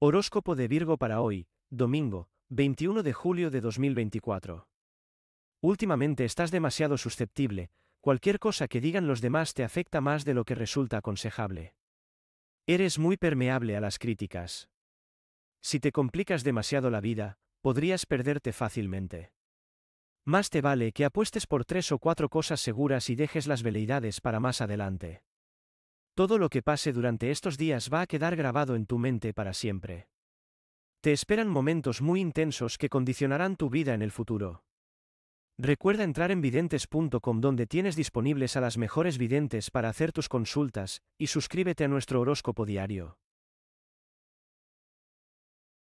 Horóscopo de Virgo para hoy, domingo, 21 de julio de 2024. Últimamente estás demasiado susceptible, cualquier cosa que digan los demás te afecta más de lo que resulta aconsejable. Eres muy permeable a las críticas. Si te complicas demasiado la vida, podrías perderte fácilmente. Más te vale que apuestes por tres o cuatro cosas seguras y dejes las veleidades para más adelante. Todo lo que pase durante estos días va a quedar grabado en tu mente para siempre. Te esperan momentos muy intensos que condicionarán tu vida en el futuro. Recuerda entrar en videntes.com donde tienes disponibles a las mejores videntes para hacer tus consultas, y suscríbete a nuestro horóscopo diario.